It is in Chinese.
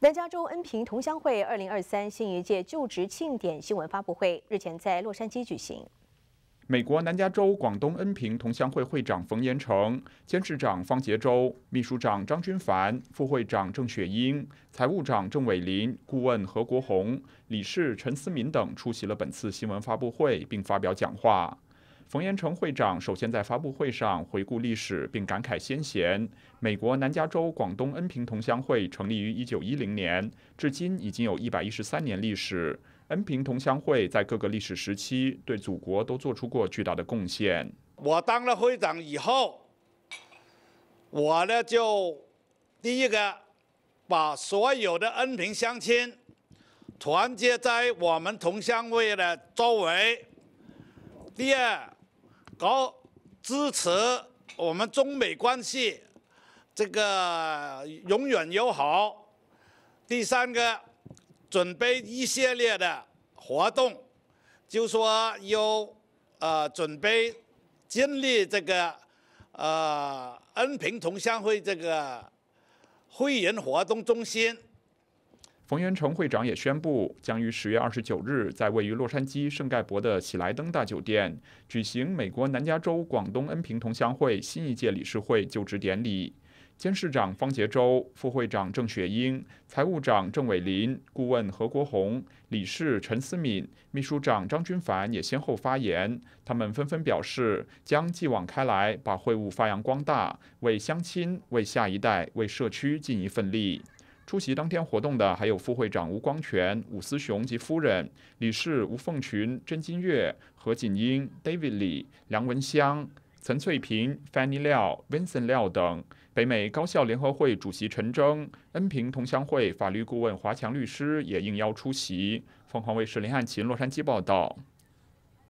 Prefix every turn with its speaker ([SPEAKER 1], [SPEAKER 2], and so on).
[SPEAKER 1] 南加州恩平同乡会二零二三新一届就职庆典新闻发布会日前在洛杉矶举行。
[SPEAKER 2] 美国南加州广东恩平同乡会会长冯延成、监事长方杰洲、秘书长张军凡、副会长郑雪英、财务长郑伟林、顾问何国红、理事陈思敏等出席了本次新闻发布会，并发表讲话。冯延成会长首先在发布会上回顾历史，并感慨先贤。美国南加州广东恩平同乡会成立于一九一零年，至今已经有一百一十三年历史。恩平同乡会在各个历史时期对祖国都做出过巨大的贡献。
[SPEAKER 1] 我当了会长以后，我呢就第一个把所有的恩平乡亲团结在我们同乡会的周围。第二。搞支持我们中美关系，这个永远友好。第三个，准备一系列的活动，就说有呃准备，建立这个呃恩平同乡会这个会员活动中心。
[SPEAKER 2] 冯元成会长也宣布，将于十月二十九日在位于洛杉矶圣盖博的喜来登大酒店举行美国南加州广东恩平同乡会新一届理事会就职典礼。监事长方杰洲、副会长郑雪英、财务长郑伟林、顾问何国红、理事陈思敏、秘书长张军凡也先后发言，他们纷纷表示将继往开来，把会务发扬光大，为乡亲、为下一代、为社区尽一份力。出席当天活动的还有副会长吴光权、伍思雄及夫人，理事吴凤群、甄金月、何锦英、David Lee、梁文香、岑翠萍、Fanny Liu、Vincent Liu 等。北美高校联合会主席陈征、恩平同乡会法律顾问华强律师也应邀出席。凤凰卫视林汉琴洛杉矶报道。